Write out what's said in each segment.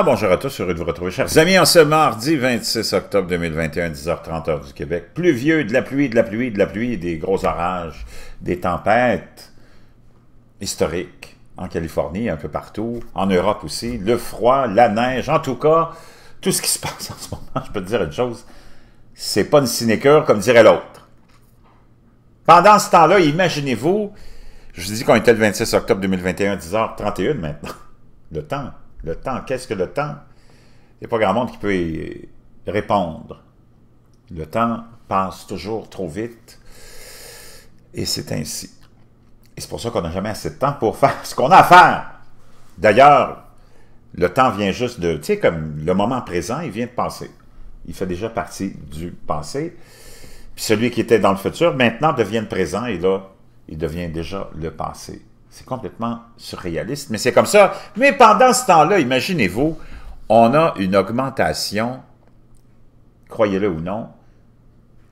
Ah, bonjour à tous, heureux de vous retrouver, chers amis, en ce mardi 26 octobre 2021, 10h30 heure du Québec. Pluvieux, de la pluie, de la pluie, de la pluie, des gros orages, des tempêtes historiques en Californie, un peu partout, en Europe aussi, le froid, la neige, en tout cas, tout ce qui se passe en ce moment, je peux dire une chose, c'est pas une sinecure comme dirait l'autre. Pendant ce temps-là, imaginez-vous, je vous dis qu'on était le 26 octobre 2021, 10h31 maintenant, le temps le temps, qu'est-ce que le temps? Il n'y a pas grand monde qui peut y répondre. Le temps passe toujours trop vite et c'est ainsi. Et c'est pour ça qu'on n'a jamais assez de temps pour faire ce qu'on a à faire. D'ailleurs, le temps vient juste de, tu sais, comme le moment présent, il vient de passer. Il fait déjà partie du passé. Puis celui qui était dans le futur, maintenant, devient le présent et là, il devient déjà le passé. C'est complètement surréaliste, mais c'est comme ça. Mais pendant ce temps-là, imaginez-vous, on a une augmentation, croyez-le ou non,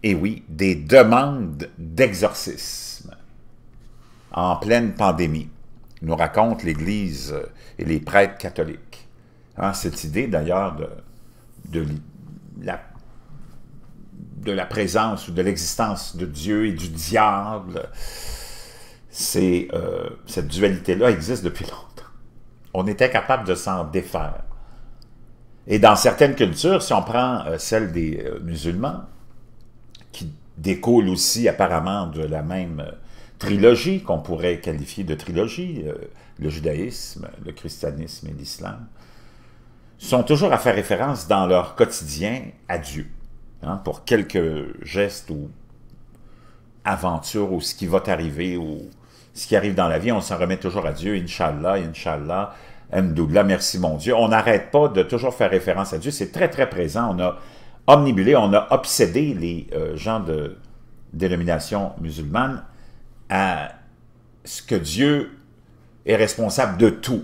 et oui, des demandes d'exorcisme en pleine pandémie, nous raconte l'Église et les prêtres catholiques. Hein, cette idée d'ailleurs de, la, de la présence ou de l'existence de Dieu et du diable, c'est euh, cette dualité-là existe depuis longtemps. On était capable de s'en défaire. Et dans certaines cultures, si on prend euh, celle des euh, musulmans, qui découlent aussi apparemment de la même trilogie qu'on pourrait qualifier de trilogie, le judaïsme, le christianisme et l'islam, sont toujours à faire référence dans leur quotidien à Dieu, hein, pour quelques gestes ou aventures ou ce qui va arriver ou ce qui arrive dans la vie, on s'en remet toujours à Dieu, Inch'Allah, Inch'Allah, Mdoubla, merci mon Dieu. On n'arrête pas de toujours faire référence à Dieu, c'est très très présent, on a omnibulé, on a obsédé les euh, gens de dénomination musulmane à ce que Dieu est responsable de tout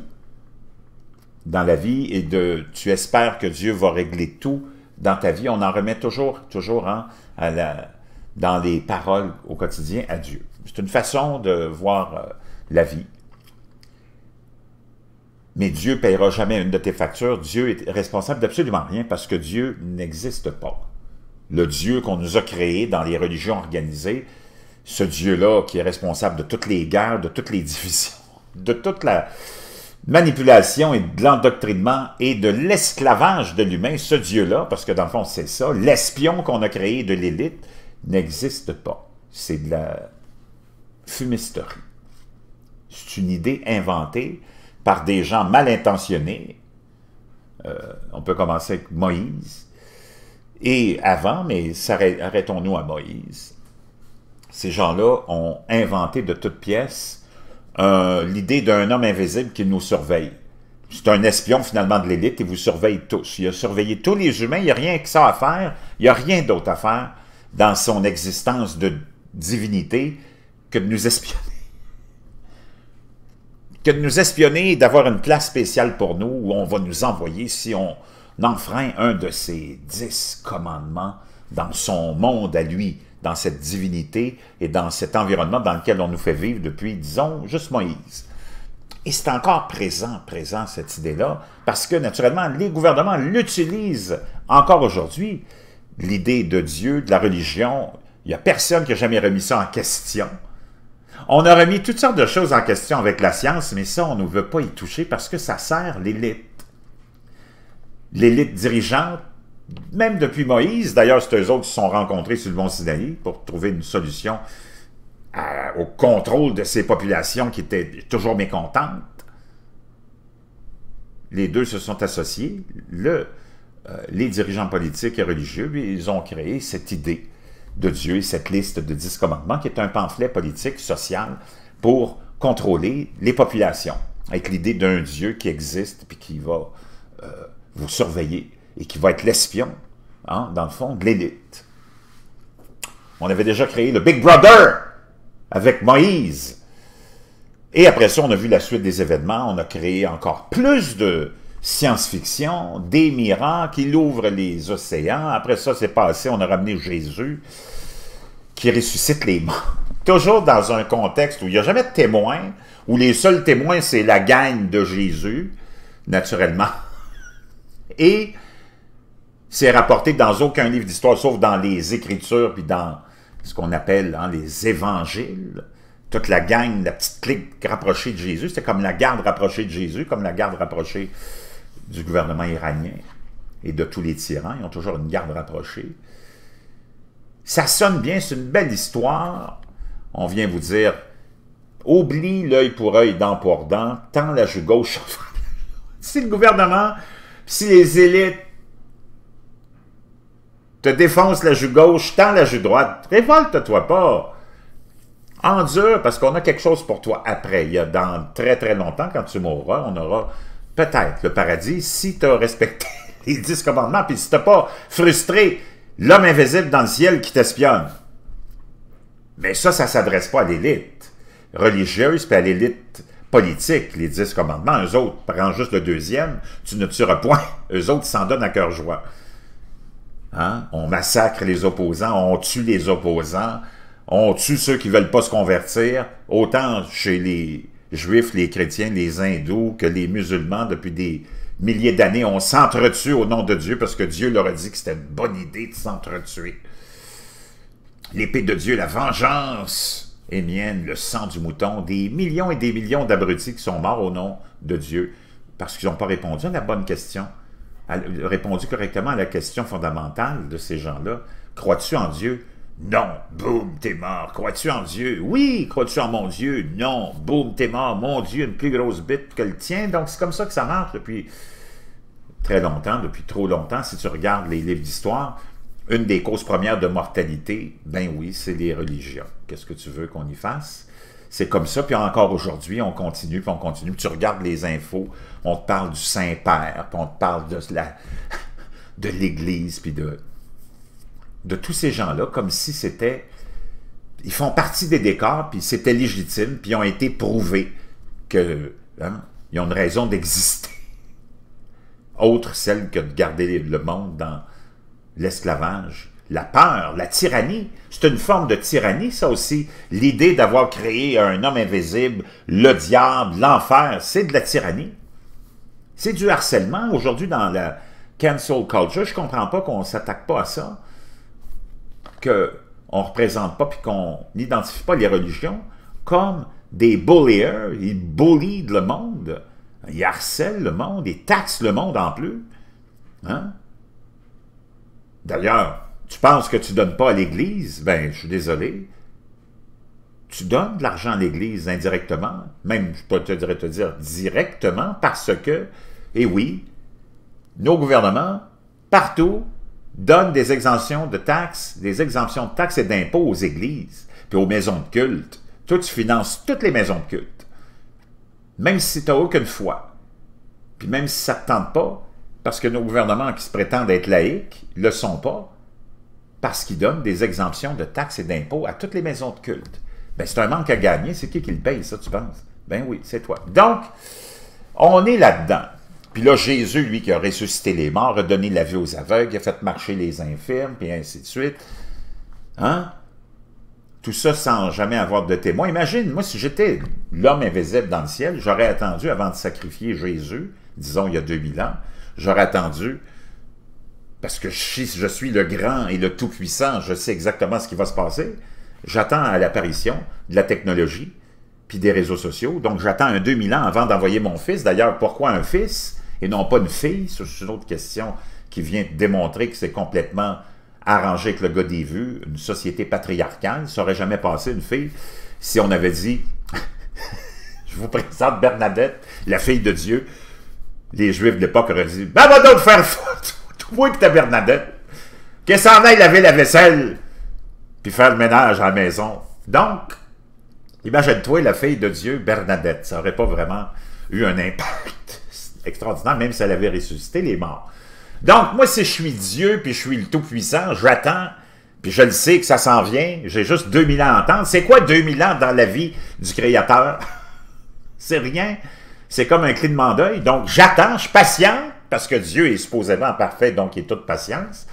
dans la vie et de tu espères que Dieu va régler tout dans ta vie. On en remet toujours, toujours hein, dans les paroles au quotidien à Dieu. C'est une façon de voir euh, la vie. Mais Dieu ne payera jamais une de tes factures. Dieu est responsable d'absolument rien parce que Dieu n'existe pas. Le Dieu qu'on nous a créé dans les religions organisées, ce Dieu-là qui est responsable de toutes les guerres, de toutes les divisions, de toute la manipulation et de l'endoctrinement et de l'esclavage de l'humain, ce Dieu-là, parce que dans le fond c'est ça, l'espion qu'on a créé de l'élite n'existe pas. C'est de la fumisterie. C'est une idée inventée par des gens mal intentionnés. Euh, on peut commencer avec Moïse. Et avant, mais arrêtons-nous à Moïse. Ces gens-là ont inventé de toutes pièces euh, l'idée d'un homme invisible qui nous surveille. C'est un espion finalement de l'élite et vous surveille tous. Il a surveillé tous les humains, il n'y a rien que ça à faire, il n'y a rien d'autre à faire dans son existence de divinité que de nous espionner. Que de nous espionner et d'avoir une place spéciale pour nous où on va nous envoyer si on enfreint un de ces dix commandements dans son monde à lui, dans cette divinité et dans cet environnement dans lequel on nous fait vivre depuis, disons, juste Moïse. Et c'est encore présent, présent, cette idée-là, parce que, naturellement, les gouvernements l'utilisent encore aujourd'hui, l'idée de Dieu, de la religion. Il n'y a personne qui a jamais remis ça en question. On a remis toutes sortes de choses en question avec la science, mais ça, on ne veut pas y toucher parce que ça sert l'élite. L'élite dirigeante, même depuis Moïse, d'ailleurs, c'est eux autres qui se sont rencontrés sur le mont Sinaï pour trouver une solution au contrôle de ces populations qui étaient toujours mécontentes. Les deux se sont associés. Euh, les dirigeants politiques et religieux, ils ont créé cette idée de Dieu, cette liste de dix commandements, qui est un pamphlet politique, social, pour contrôler les populations, avec l'idée d'un Dieu qui existe, puis qui va euh, vous surveiller, et qui va être l'espion, hein, dans le fond, de l'élite. On avait déjà créé le Big Brother avec Moïse. Et après ça, on a vu la suite des événements, on a créé encore plus de, science-fiction, des miracles, il ouvre les océans, après ça c'est passé, on a ramené Jésus qui ressuscite les morts. Toujours dans un contexte où il n'y a jamais de témoins, où les seuls témoins c'est la gagne de Jésus, naturellement. Et c'est rapporté dans aucun livre d'histoire, sauf dans les Écritures, puis dans ce qu'on appelle hein, les Évangiles toute la gang, la petite clique rapprochée de Jésus, c'est comme la garde rapprochée de Jésus, comme la garde rapprochée du gouvernement iranien et de tous les tyrans. Ils ont toujours une garde rapprochée. Ça sonne bien, c'est une belle histoire. On vient vous dire, oublie l'œil pour œil, dent pour dent, tant la joue gauche. si le gouvernement, si les élites te défoncent la joue gauche, tant la joue droite, révolte-toi pas. Endure, parce qu'on a quelque chose pour toi après. Il y a dans très très longtemps, quand tu mourras, on aura peut-être le paradis si tu as respecté les dix commandements, puis si tu pas frustré l'homme invisible dans le ciel qui t'espionne. Mais ça, ça s'adresse pas à l'élite religieuse, puis à l'élite politique, les dix commandements. Eux autres, prends juste le deuxième, tu ne tueras point. Eux autres s'en donnent à cœur joie. Hein? On massacre les opposants, on tue les opposants, on tue ceux qui ne veulent pas se convertir, autant chez les juifs, les chrétiens, les hindous, que les musulmans, depuis des milliers d'années, ont s'entretue au nom de Dieu parce que Dieu leur a dit que c'était une bonne idée de s'entretuer. L'épée de Dieu, la vengeance est eh mienne, le sang du mouton, des millions et des millions d'abrutis qui sont morts au nom de Dieu parce qu'ils n'ont pas répondu à la bonne question, répondu correctement à la question fondamentale de ces gens-là. Crois-tu en Dieu? Non, boum, t'es mort. Crois-tu en Dieu? Oui, crois-tu en mon Dieu? Non, boum, t'es mort. Mon Dieu, une plus grosse bite que le tien. Donc, c'est comme ça que ça marche depuis très longtemps, depuis trop longtemps. Si tu regardes les livres d'histoire, une des causes premières de mortalité, ben oui, c'est les religions. Qu'est-ce que tu veux qu'on y fasse? C'est comme ça, puis encore aujourd'hui, on continue, puis on continue. tu regardes les infos, on te parle du Saint-Père, puis on te parle de de l'Église, puis de de tous ces gens-là comme si c'était... Ils font partie des décors, puis c'était légitime, puis ils ont été prouvés qu'ils hein, ont une raison d'exister. Autre celle que de garder le monde dans l'esclavage. La peur, la tyrannie, c'est une forme de tyrannie, ça aussi. L'idée d'avoir créé un homme invisible, le diable, l'enfer, c'est de la tyrannie. C'est du harcèlement. Aujourd'hui, dans la cancel culture, je comprends pas qu'on ne s'attaque pas à ça qu'on ne représente pas puis qu'on n'identifie pas les religions comme des bulliers, ils bullient le monde, ils harcèlent le monde, ils taxent le monde en plus. Hein? D'ailleurs, tu penses que tu ne donnes pas à l'Église, ben je suis désolé, tu donnes de l'argent à l'Église indirectement, même, je peux te dire, te dire directement, parce que, et eh oui, nos gouvernements, partout, donne des exemptions de taxes, des exemptions de taxes et d'impôts aux églises, puis aux maisons de culte. Toi, tu finances toutes les maisons de culte, même si tu n'as aucune foi. Puis même si ça ne te tente pas, parce que nos gouvernements qui se prétendent être laïcs ne le sont pas, parce qu'ils donnent des exemptions de taxes et d'impôts à toutes les maisons de culte. Ben, c'est un manque à gagner. C'est qui qui le paye, ça, tu penses? Ben oui, c'est toi. Donc, on est là-dedans. Puis là, Jésus, lui, qui a ressuscité les morts, a donné la vie aux aveugles, a fait marcher les infirmes, puis ainsi de suite. Hein? Tout ça sans jamais avoir de témoin. Imagine, moi, si j'étais l'homme invisible dans le ciel, j'aurais attendu avant de sacrifier Jésus, disons il y a 2000 ans, j'aurais attendu, parce que je, je suis le grand et le tout-puissant, je sais exactement ce qui va se passer, j'attends à l'apparition de la technologie, puis des réseaux sociaux, donc j'attends un 2000 ans avant d'envoyer mon fils. D'ailleurs, pourquoi un fils? et non pas une fille, c'est une autre question qui vient démontrer que c'est complètement arrangé avec le gars des vues, une société patriarcale, ça aurait jamais passé une fille si on avait dit « Je vous présente Bernadette, la fille de Dieu », les Juifs de l'époque auraient dit « Ben va donc faire faute, toi que ta Bernadette, ça s'en aille laver la vaisselle, puis faire le ménage à la maison. » Donc, imagine-toi la fille de Dieu, Bernadette, ça aurait pas vraiment eu un impact extraordinaire, même si elle avait ressuscité les morts. Donc, moi, si je suis Dieu, puis je suis le Tout-Puissant, j'attends, puis je le sais que ça s'en vient, j'ai juste 2000 ans à entendre. C'est quoi 2000 ans dans la vie du Créateur? C'est rien. C'est comme un clignement d'œil. Donc, j'attends, je patiente, parce que Dieu est supposément parfait, donc il est toute patience.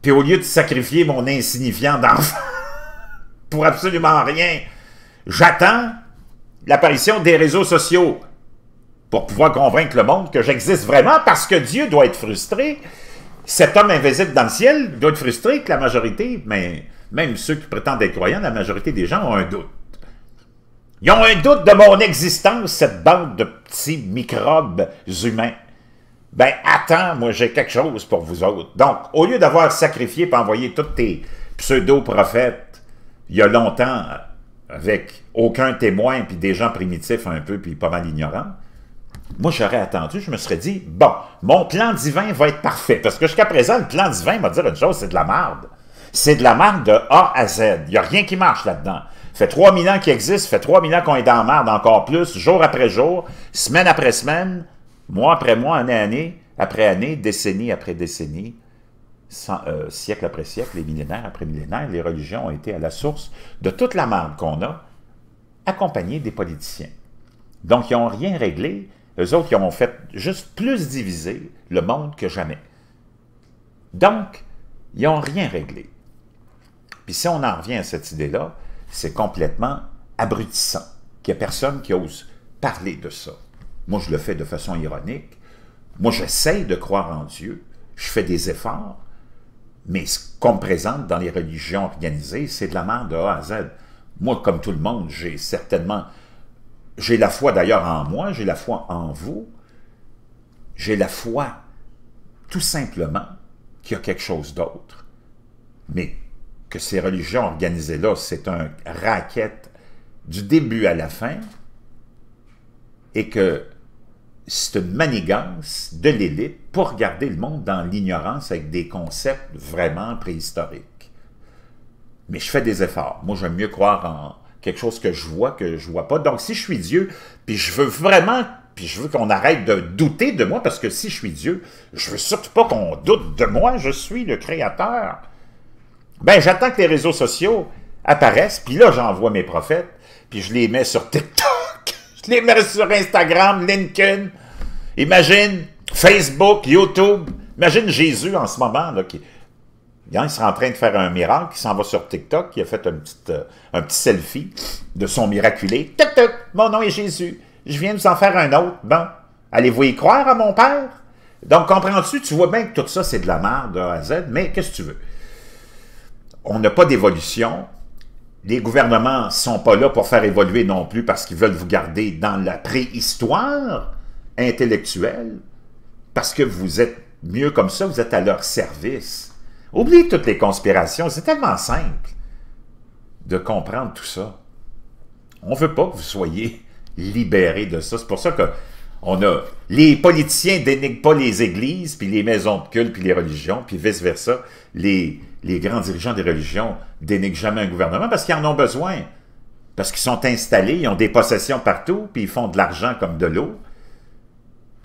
Puis au lieu de sacrifier mon insignifiant d'enfant pour absolument rien, j'attends l'apparition des réseaux sociaux pour pouvoir convaincre le monde que j'existe vraiment parce que Dieu doit être frustré. Cet homme invisible dans le ciel doit être frustré que la majorité, mais même ceux qui prétendent être croyants, la majorité des gens ont un doute. Ils ont un doute de mon existence, cette bande de petits microbes humains. Ben, attends, moi j'ai quelque chose pour vous autres. Donc, au lieu d'avoir sacrifié et envoyé tous tes pseudo-prophètes il y a longtemps avec aucun témoin, puis des gens primitifs un peu, puis pas mal ignorants, moi, j'aurais attendu, je me serais dit, bon, mon plan divin va être parfait. Parce que jusqu'à présent, le plan divin m'a dit une chose, c'est de la merde. C'est de la merde de A à Z. Il n'y a rien qui marche là-dedans. Fait 3000 ans qu'il existe, fait 3000 ans qu'on est dans la merde encore plus, jour après jour, semaine après semaine, mois après mois, année année, après année, décennie après décennie, euh, siècle après siècle, les millénaires après millénaires, les religions ont été à la source de toute la merde qu'on a, accompagnée des politiciens. Donc, ils n'ont rien réglé, eux autres, ils ont fait juste plus diviser le monde que jamais. Donc, ils n'ont rien réglé. Puis si on en revient à cette idée-là, c'est complètement abrutissant qu'il n'y a personne qui ose parler de ça. Moi, je le fais de façon ironique. Moi, j'essaie de croire en Dieu. Je fais des efforts. Mais ce qu'on présente dans les religions organisées, c'est de la merde de A à Z. Moi, comme tout le monde, j'ai certainement j'ai la foi d'ailleurs en moi, j'ai la foi en vous, j'ai la foi tout simplement qu'il y a quelque chose d'autre. Mais que ces religions organisées-là, c'est un racket du début à la fin, et que c'est une manigance de l'élite pour garder le monde dans l'ignorance avec des concepts vraiment préhistoriques. Mais je fais des efforts. Moi, j'aime mieux croire en, quelque chose que je vois, que je vois pas. Donc, si je suis Dieu, puis je veux vraiment, puis je veux qu'on arrête de douter de moi, parce que si je suis Dieu, je veux surtout pas qu'on doute de moi, je suis le Créateur. Ben, j'attends que les réseaux sociaux apparaissent, puis là, j'envoie mes prophètes, puis je les mets sur TikTok, je les mets sur Instagram, LinkedIn, imagine, Facebook, YouTube, imagine Jésus en ce moment, là, qui Hein, il sera en train de faire un miracle, il s'en va sur TikTok, il a fait un petit, euh, un petit selfie de son miraculé. Toc, toc, mon nom est Jésus. Je viens de vous en faire un autre. Bon, allez-vous y croire à mon père? Donc, comprends-tu? Tu vois bien que tout ça, c'est de la merde de A à Z, mais qu'est-ce que tu veux? On n'a pas d'évolution. Les gouvernements ne sont pas là pour faire évoluer non plus parce qu'ils veulent vous garder dans la préhistoire intellectuelle, parce que vous êtes mieux comme ça, vous êtes à leur service. Oubliez toutes les conspirations, c'est tellement simple de comprendre tout ça. On ne veut pas que vous soyez libérés de ça. C'est pour ça que on a les politiciens dénigrent pas les églises, puis les maisons de culte, puis les religions, puis vice-versa. Les, les grands dirigeants des religions dénigrent jamais un gouvernement parce qu'ils en ont besoin. Parce qu'ils sont installés, ils ont des possessions partout, puis ils font de l'argent comme de l'eau,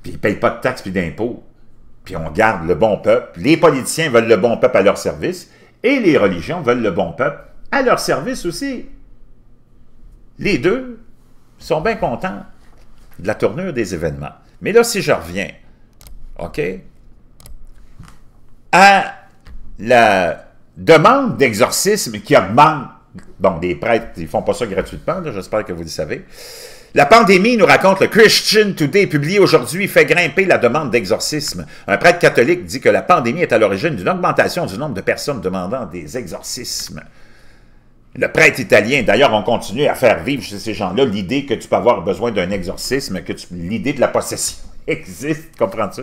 puis ils ne payent pas de taxes puis d'impôts. Puis on garde le bon peuple. Les politiciens veulent le bon peuple à leur service. Et les religions veulent le bon peuple à leur service aussi. Les deux sont bien contents de la tournure des événements. Mais là, si je reviens, OK, à la demande d'exorcisme qui augmente, bon, des prêtres, ils font pas ça gratuitement, j'espère que vous le savez, la pandémie, nous raconte le Christian Today, publié aujourd'hui, fait grimper la demande d'exorcisme. Un prêtre catholique dit que la pandémie est à l'origine d'une augmentation du nombre de personnes demandant des exorcismes. Le prêtre italien, d'ailleurs, on continue à faire vivre chez ces gens-là l'idée que tu peux avoir besoin d'un exorcisme, que l'idée de la possession existe, comprends-tu?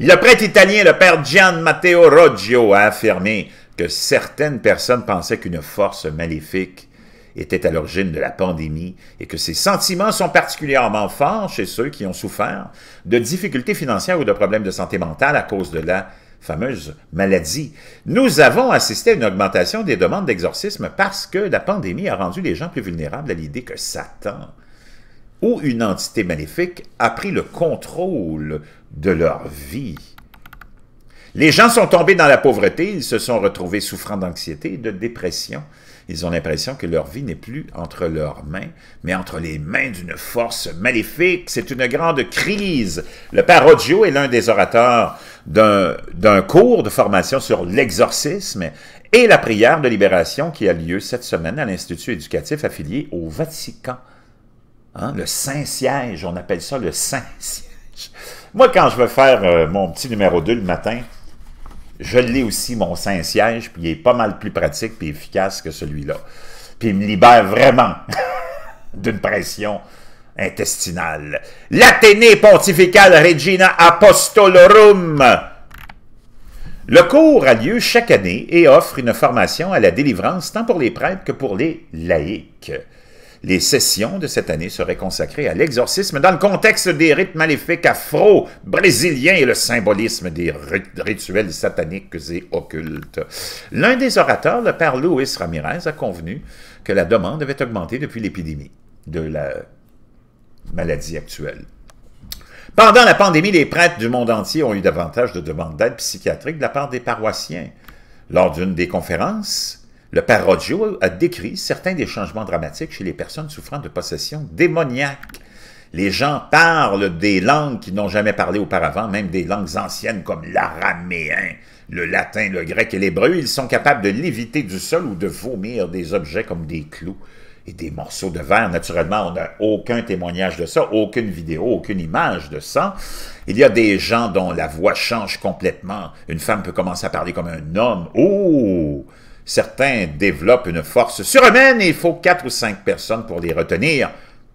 Le prêtre italien, le père Gian Matteo Roggio, a affirmé que certaines personnes pensaient qu'une force maléfique était à l'origine de la pandémie et que ces sentiments sont particulièrement forts chez ceux qui ont souffert de difficultés financières ou de problèmes de santé mentale à cause de la fameuse maladie. Nous avons assisté à une augmentation des demandes d'exorcisme parce que la pandémie a rendu les gens plus vulnérables à l'idée que Satan ou une entité maléfique a pris le contrôle de leur vie. Les gens sont tombés dans la pauvreté, ils se sont retrouvés souffrant d'anxiété de dépression. Ils ont l'impression que leur vie n'est plus entre leurs mains, mais entre les mains d'une force maléfique. C'est une grande crise. Le père Roggio est l'un des orateurs d'un cours de formation sur l'exorcisme et la prière de libération qui a lieu cette semaine à l'Institut éducatif affilié au Vatican. Hein? le Saint-Siège, on appelle ça le Saint-Siège. Moi, quand je veux faire euh, mon petit numéro 2 le matin, je l'ai aussi, mon Saint-Siège, puis il est pas mal plus pratique et efficace que celui-là. Puis il me libère vraiment d'une pression intestinale. L'Athénée pontificale Regina Apostolorum. Le cours a lieu chaque année et offre une formation à la délivrance tant pour les prêtres que pour les laïcs. Les sessions de cette année seraient consacrées à l'exorcisme dans le contexte des rites maléfiques afro-brésiliens et le symbolisme des rituels sataniques et occultes. L'un des orateurs, le père Luis Ramirez, a convenu que la demande avait augmenté depuis l'épidémie de la maladie actuelle. Pendant la pandémie, les prêtres du monde entier ont eu davantage de demandes d'aide psychiatrique de la part des paroissiens. Lors d'une des conférences, le Parodio a décrit certains des changements dramatiques chez les personnes souffrant de possession démoniaque. Les gens parlent des langues qu'ils n'ont jamais parlé auparavant, même des langues anciennes comme l'araméen, le latin, le grec et l'hébreu. Ils sont capables de léviter du sol ou de vomir des objets comme des clous et des morceaux de verre. Naturellement, on n'a aucun témoignage de ça, aucune vidéo, aucune image de ça. Il y a des gens dont la voix change complètement. Une femme peut commencer à parler comme un homme. Oh! Certains développent une force surhumaine et il faut quatre ou cinq personnes pour les retenir.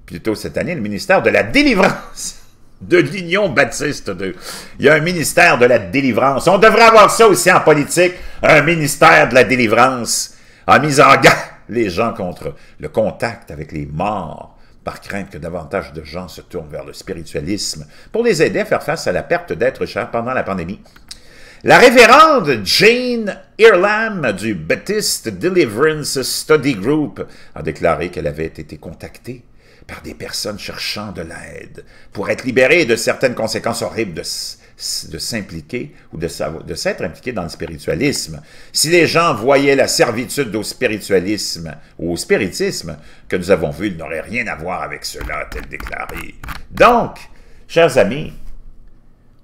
Plutôt cette année, le ministère de la Délivrance de l'Union baptiste 2. Il y a un ministère de la Délivrance. On devrait avoir ça aussi en politique, un ministère de la Délivrance a mis en garde les gens contre le contact avec les morts par crainte que davantage de gens se tournent vers le spiritualisme pour les aider à faire face à la perte d'êtres chers pendant la pandémie. La révérende Jane Irlam du Baptist Deliverance Study Group a déclaré qu'elle avait été contactée par des personnes cherchant de l'aide pour être libérées de certaines conséquences horribles de, s'impliquer ou de, de s'être impliqué dans le spiritualisme. Si les gens voyaient la servitude au spiritualisme ou au spiritisme que nous avons vu, ils n'auraient rien à voir avec cela, a-t-elle déclaré. Donc, chers amis,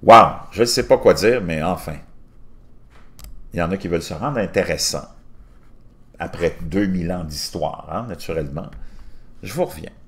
Wow! Je ne sais pas quoi dire, mais enfin. Il y en a qui veulent se rendre intéressants après 2000 ans d'histoire, hein, naturellement. Je vous reviens.